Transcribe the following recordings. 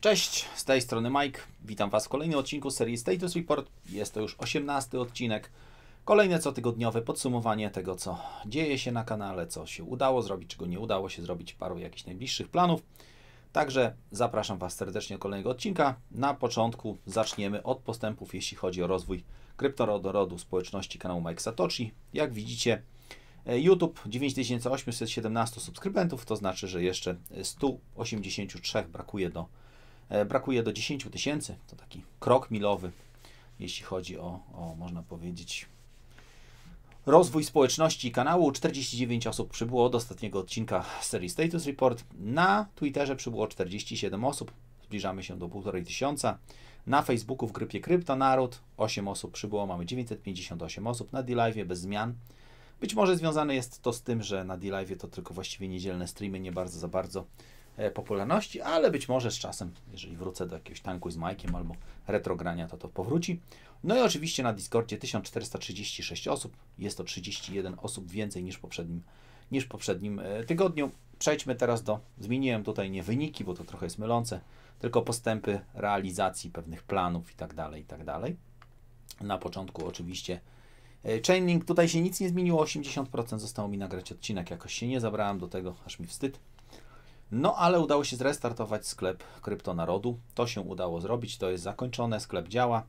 Cześć, z tej strony Mike. Witam Was w kolejnym odcinku serii Status Report. Jest to już 18 odcinek. Kolejne cotygodniowe podsumowanie tego, co dzieje się na kanale, co się udało zrobić, czego nie udało się zrobić, paru jakichś najbliższych planów. Także zapraszam Was serdecznie do kolejnego odcinka. Na początku zaczniemy od postępów, jeśli chodzi o rozwój kryptorodorodu społeczności kanału Mike Satoshi. Jak widzicie, e, YouTube 9817 subskrybentów, to znaczy, że jeszcze 183 brakuje do E, brakuje do 10 tysięcy, to taki krok milowy, jeśli chodzi o, o, można powiedzieć, rozwój społeczności kanału. 49 osób przybyło od ostatniego odcinka serii Status Report. Na Twitterze przybyło 47 osób, zbliżamy się do 1,5 tysiąca. Na Facebooku w grupie Kryptonaród 8 osób przybyło, mamy 958 osób. Na D-Live y bez zmian. Być może związane jest to z tym, że na D-Live y to tylko właściwie niedzielne streamy, nie bardzo za bardzo E, popularności, ale być może z czasem, jeżeli wrócę do jakiegoś tanku z Majkiem albo retrogrania, to to powróci. No i oczywiście na Discordzie 1436 osób, jest to 31 osób więcej niż w poprzednim, niż w poprzednim e, tygodniu. Przejdźmy teraz do, zmieniłem tutaj nie wyniki, bo to trochę jest mylące, tylko postępy realizacji pewnych planów i tak dalej, i tak dalej. Na początku oczywiście e, Chainlink, tutaj się nic nie zmieniło, 80% zostało mi nagrać odcinek, jakoś się nie zabrałem do tego, aż mi wstyd. No ale udało się zrestartować sklep Kryptonarodu. To się udało zrobić, to jest zakończone, sklep działa.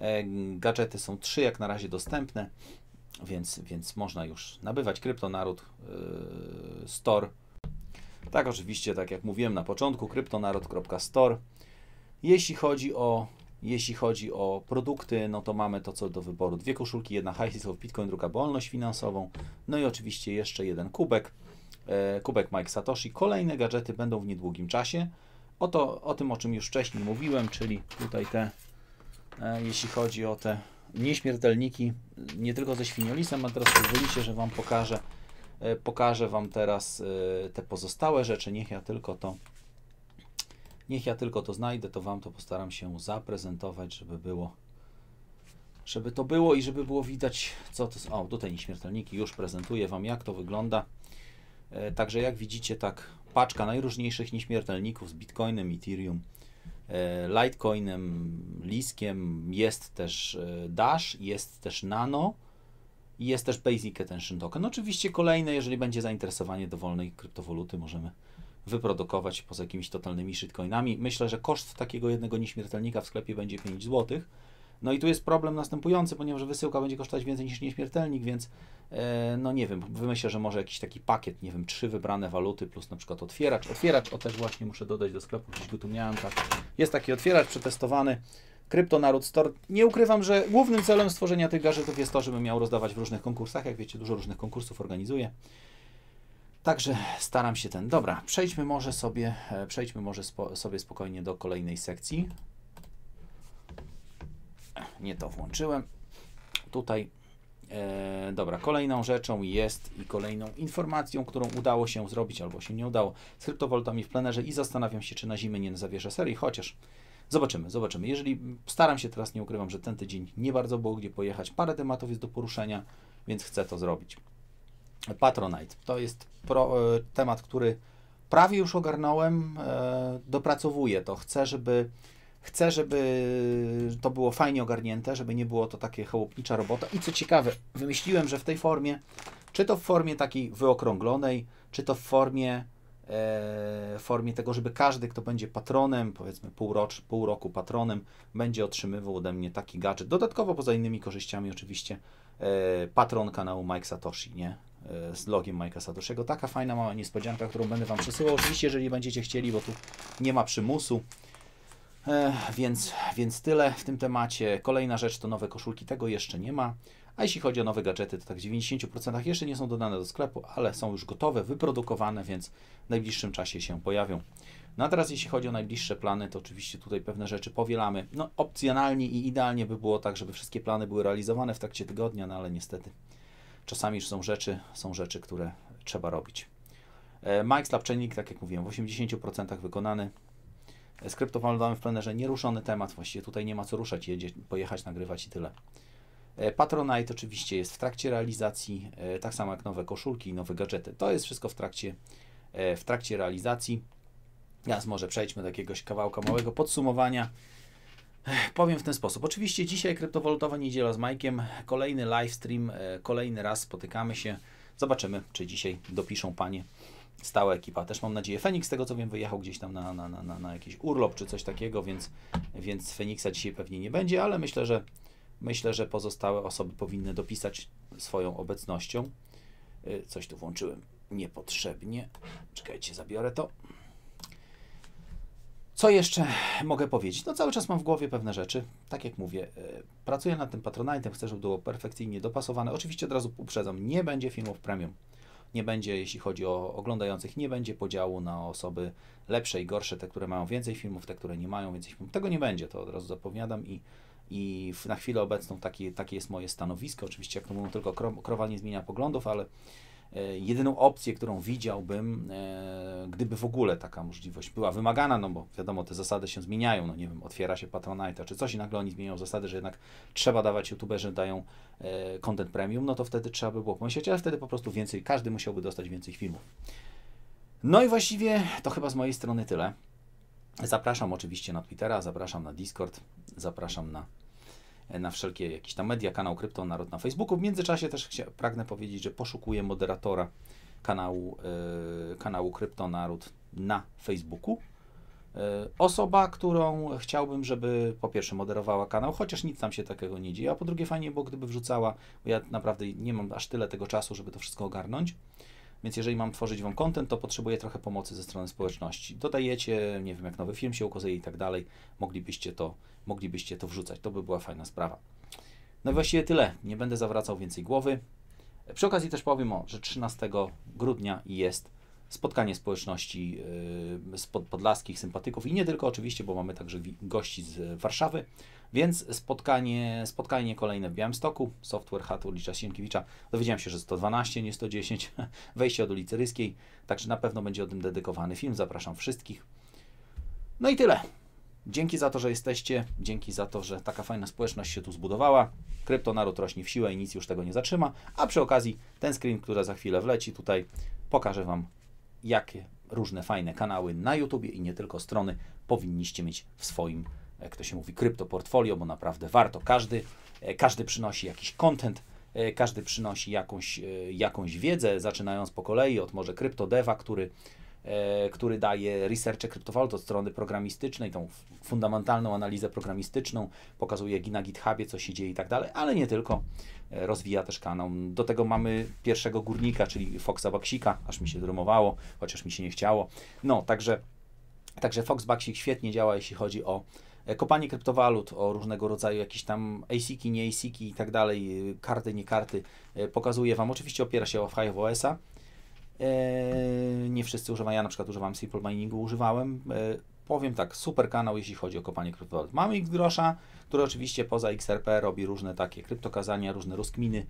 E, gadżety są trzy jak na razie dostępne, więc, więc można już nabywać Kryptonarod yy, e, Store. Tak, oczywiście, tak jak mówiłem na początku, kryptonarod.store. Jeśli chodzi o jeśli chodzi o produkty, no to mamy to co do wyboru. Dwie koszulki, jedna High of Bitcoin, druga Wolność Finansową, no i oczywiście jeszcze jeden kubek. E, kubek Mike Satoshi. Kolejne gadżety będą w niedługim czasie. Oto, o tym, o czym już wcześniej mówiłem, czyli tutaj te, e, jeśli chodzi o te nieśmiertelniki, nie tylko ze świniolisem, a teraz pozwolicie, że Wam pokażę, e, pokażę Wam teraz te pozostałe rzeczy. Niech ja tylko to Niech ja tylko to znajdę, to Wam to postaram się zaprezentować, żeby było żeby to było i żeby było widać, co to jest. O, tutaj nieśmiertelniki, już prezentuję Wam, jak to wygląda. E, także jak widzicie, tak paczka najróżniejszych nieśmiertelników z Bitcoinem, Ethereum, e, Litecoinem, Liskiem, jest też e, Dash, jest też Nano i jest też Basic Attention Token. No oczywiście kolejne, jeżeli będzie zainteresowanie dowolnej kryptowaluty, możemy wyprodukować poza jakimiś totalnymi shitcoinami. Myślę, że koszt takiego jednego nieśmiertelnika w sklepie będzie 5 złotych. No i tu jest problem następujący, ponieważ wysyłka będzie kosztować więcej niż nieśmiertelnik, więc e, no nie wiem, wymyślę, że może jakiś taki pakiet, nie wiem, trzy wybrane waluty plus na przykład otwieracz. Otwieracz, o też właśnie muszę dodać do sklepu, gdzieś go tu miałem, tak. Jest taki otwieracz przetestowany. Kryptonaród Store. Nie ukrywam, że głównym celem stworzenia tych gadżetów jest to, żebym miał rozdawać w różnych konkursach. Jak wiecie, dużo różnych konkursów organizuję. Także staram się ten. Dobra, przejdźmy może sobie, e, przejdźmy może spo, sobie spokojnie do kolejnej sekcji nie to włączyłem. Tutaj E, dobra, kolejną rzeczą jest i kolejną informacją, którą udało się zrobić albo się nie udało z kryptowoltami w plenerze i zastanawiam się, czy na zimę nie zawieszę serii, chociaż zobaczymy, zobaczymy. Jeżeli staram się teraz, nie ukrywam, że ten tydzień nie bardzo było gdzie pojechać, parę tematów jest do poruszenia, więc chcę to zrobić. Patronite to jest pro, e, temat, który prawie już ogarnąłem, e, dopracowuję to, chcę, żeby Chcę, żeby to było fajnie ogarnięte, żeby nie było to takie chałupnicza robota. I co ciekawe, wymyśliłem, że w tej formie, czy to w formie takiej wyokrąglonej, czy to w formie, e, formie tego, żeby każdy, kto będzie patronem, powiedzmy pół, rocz, pół roku patronem, będzie otrzymywał ode mnie taki gadżet. Dodatkowo, poza innymi korzyściami oczywiście, e, patron kanału Mike Satoshi, nie? E, z logiem Majka Satoshiego. Taka fajna mała niespodzianka, którą będę Wam przesyłał. Oczywiście, jeżeli będziecie chcieli, bo tu nie ma przymusu. Więc, więc tyle w tym temacie. Kolejna rzecz to nowe koszulki, tego jeszcze nie ma. A jeśli chodzi o nowe gadżety, to tak w 90% jeszcze nie są dodane do sklepu, ale są już gotowe, wyprodukowane, więc w najbliższym czasie się pojawią. No a teraz jeśli chodzi o najbliższe plany, to oczywiście tutaj pewne rzeczy powielamy. No opcjonalnie i idealnie by było tak, żeby wszystkie plany były realizowane w trakcie tygodnia, no ale niestety czasami już są rzeczy, są rzeczy, które trzeba robić. E, Mike Slapczenik, tak jak mówiłem, w 80% wykonany. Z kryptowalutami w plenerze nieruszony temat, właściwie tutaj nie ma co ruszać, jedzie, pojechać, nagrywać i tyle. E, Patronite oczywiście jest w trakcie realizacji, e, tak samo jak nowe koszulki i nowe gadżety. To jest wszystko w trakcie, e, w trakcie realizacji. Teraz może przejdźmy do jakiegoś kawałka małego podsumowania. Powiem w ten sposób. Oczywiście dzisiaj kryptowalutowa niedziela z Majkiem, kolejny live stream, kolejny raz spotykamy się. Zobaczymy, czy dzisiaj dopiszą panie stała ekipa. Też mam nadzieję, Feniks, z tego co wiem, wyjechał gdzieś tam na, na, na, na jakiś urlop czy coś takiego, więc, więc Feniksa dzisiaj pewnie nie będzie, ale myślę, że myślę, że pozostałe osoby powinny dopisać swoją obecnością. Y, coś tu włączyłem niepotrzebnie. Czekajcie, zabiorę to. Co jeszcze mogę powiedzieć? No cały czas mam w głowie pewne rzeczy. Tak jak mówię, y, pracuję nad tym patronatem, chcę, żeby było perfekcyjnie dopasowane. Oczywiście od razu uprzedzam, nie będzie filmów premium nie będzie, jeśli chodzi o oglądających, nie będzie podziału na osoby lepsze i gorsze, te, które mają więcej filmów, te, które nie mają więcej filmów. Tego nie będzie, to od razu zapowiadam i, i na chwilę obecną takie, takie jest moje stanowisko. Oczywiście, jak to mówią, tylko krowanie nie zmienia poglądów, ale E, jedyną opcję, którą widziałbym, e, gdyby w ogóle taka możliwość była wymagana, no bo wiadomo, te zasady się zmieniają, no nie wiem, otwiera się Patronite czy coś i nagle oni zmieniają zasady, że jednak trzeba dawać youtuberzy, dają e, content premium, no to wtedy trzeba by było pomyśleć, ale wtedy po prostu więcej, każdy musiałby dostać więcej filmów. No i właściwie to chyba z mojej strony tyle. Zapraszam oczywiście na Twittera, zapraszam na Discord, zapraszam na E, na wszelkie jakieś tam media, kanał Krypto Naród na Facebooku. W międzyczasie też chcia, pragnę powiedzieć, że poszukuję moderatora kanału, yy, kanału Krypto Naród na Facebooku. E, osoba, którą chciałbym, żeby po pierwsze moderowała kanał, chociaż nic tam się takiego nie dzieje, a po drugie fajnie było, gdyby wrzucała, bo ja naprawdę nie mam aż tyle tego czasu, żeby to wszystko ogarnąć. Więc jeżeli mam tworzyć Wam content, to potrzebuję trochę pomocy ze strony społeczności. Dodajecie, nie wiem, jak nowy film się ukazuje i tak dalej, moglibyście to, moglibyście to wrzucać. To by była fajna sprawa. No i właściwie tyle. Nie będę zawracał więcej głowy. Przy okazji też powiem o, że 13 grudnia jest spotkanie społeczności y, podlaskich sympatyków i nie tylko oczywiście, bo mamy także gości z Warszawy, więc spotkanie, spotkanie kolejne w Białymstoku, software hat ulica Sienkiewicza. Dowiedziałem się, że 112, nie 110, wejście od ulicy Ryskiej, także na pewno będzie o tym dedykowany film, zapraszam wszystkich. No i tyle. Dzięki za to, że jesteście, dzięki za to, że taka fajna społeczność się tu zbudowała. Kryptonaród rośnie w siłę i nic już tego nie zatrzyma. A przy okazji ten screen, który za chwilę wleci tutaj, pokażę Wam jakie różne fajne kanały na YouTube i nie tylko strony powinniście mieć w swoim, e, jak to się mówi, kryptoportfolio, bo naprawdę warto. Każdy, e, każdy przynosi jakiś content, e, każdy przynosi jakąś, jakąś wiedzę, zaczynając po kolei od może kryptodewa, który E, który daje researche kryptowalut od strony programistycznej, tą fundamentalną analizę programistyczną, pokazuje na GitHubie, co się dzieje i tak dalej, ale nie tylko, e, rozwija też kanał. Do tego mamy pierwszego górnika, czyli Foxa Baksika, aż mi się drumowało, chociaż mi się nie chciało. No, także, także Fox Baksik świetnie działa, jeśli chodzi o e, kopanie kryptowalut, o różnego rodzaju jakieś tam ASIC-i, nie ASIC-i i tak dalej, karty, nie karty, pokazuje Wam. Oczywiście opiera się o iOS-a, E, nie wszyscy używają, ja na przykład używam Simple Miningu, używałem. E, powiem tak, super kanał, jeśli chodzi o kopanie kryptowalut. Mamy X grosza, który oczywiście poza XRP robi różne takie kryptokazania, różne rozkminy,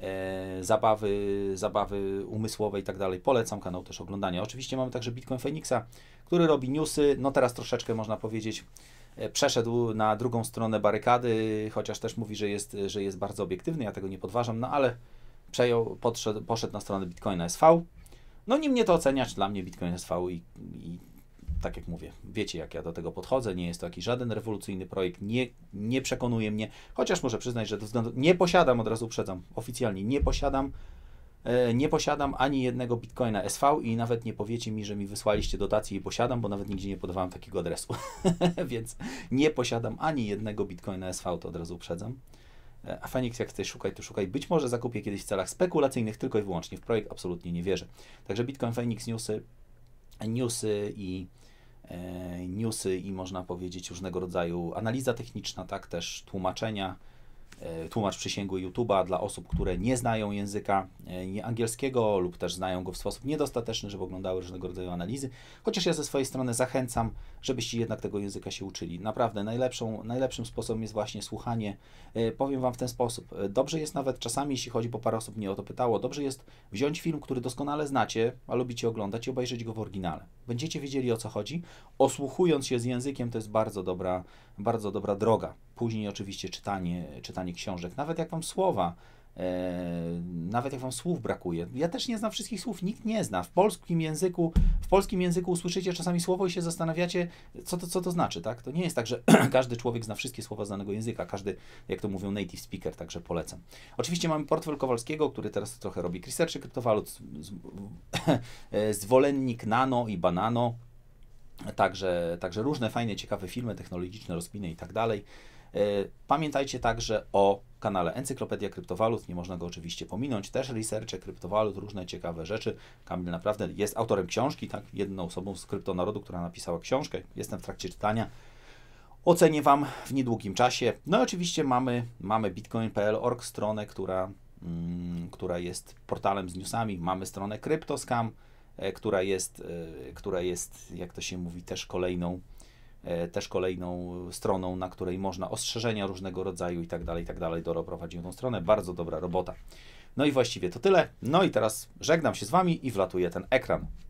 e, zabawy, zabawy umysłowe i tak dalej. Polecam kanał też oglądania. Oczywiście mamy także Bitcoin Phoenixa, który robi newsy. No teraz troszeczkę można powiedzieć, przeszedł na drugą stronę barykady, chociaż też mówi, że jest, że jest bardzo obiektywny, ja tego nie podważam, no ale przejął, podszedł, poszedł na stronę Bitcoina SV. No nie mnie to oceniać, dla mnie Bitcoin jest fały i, i tak jak mówię, wiecie jak ja do tego podchodzę, nie jest to jakiś żaden rewolucyjny projekt, nie, nie przekonuje mnie, chociaż muszę przyznać, że do względu, nie posiadam, od razu uprzedzam, oficjalnie nie posiadam, e, nie posiadam ani jednego bitcoina SV i nawet nie powiecie mi, że mi wysłaliście dotację i posiadam, bo nawet nigdzie nie podawałem takiego adresu, więc nie posiadam ani jednego bitcoina SV, to od razu uprzedzam. E, a Fenix, jak chcesz szukać, to szukaj. Być może zakupię kiedyś w celach spekulacyjnych tylko i wyłącznie. W projekt absolutnie nie wierzę. Także Bitcoin Phoenix newsy, newsy i e, newsy i można powiedzieć różnego rodzaju analiza techniczna, tak też tłumaczenia E, tłumacz przysięgły YouTube'a dla osób, które nie znają języka e, angielskiego lub też znają go w sposób niedostateczny, żeby oglądały różnego rodzaju analizy. Chociaż ja ze swojej strony zachęcam, żebyście jednak tego języka się uczyli. Naprawdę najlepszą, najlepszym sposobem jest właśnie słuchanie. E, powiem Wam w ten sposób. Dobrze jest nawet czasami, jeśli chodzi, bo parę osób mnie o to pytało, dobrze jest wziąć film, który doskonale znacie, a lubicie oglądać i obejrzeć go w oryginale. Będziecie wiedzieli o co chodzi. Osłuchując się z językiem to jest bardzo dobra, bardzo dobra droga. Później oczywiście czytanie, czytanie czytanie książek, nawet jak wam słowa, e, nawet jak wam słów brakuje. Ja też nie znam wszystkich słów, nikt nie zna. W polskim języku, w polskim języku usłyszycie czasami słowo i się zastanawiacie, co to, co to znaczy, tak? To nie jest tak, że każdy człowiek zna wszystkie słowa znanego języka, każdy, jak to mówią, native speaker, także polecam. Oczywiście mamy portfel Kowalskiego, który teraz trochę robi researchy kryptowalut, z, z, zwolennik nano i banano, także, także różne fajne, ciekawe filmy technologiczne, rozpiny i tak dalej. E, pamiętajcie także o kanale Encyklopedia Kryptowalut, nie można go oczywiście pominąć, też researche kryptowalut, różne ciekawe rzeczy. Kamil naprawdę jest autorem książki, tak, jedną osobą z kryptonarodu, która napisała książkę, jestem w trakcie czytania. Ocenię Wam w niedługim czasie. No i oczywiście mamy, mamy bitcoin.pl.org, stronę, która, mm, która jest portalem z newsami. Mamy stronę CryptoScam, e, która jest, e, która jest, jak to się mówi, też kolejną E, też kolejną stroną, na której można ostrzeżenia różnego rodzaju i tak dalej, i tak dalej. Doro prowadził tą stronę, bardzo dobra robota. No i właściwie to tyle. No i teraz żegnam się z Wami i wlatuje ten ekran.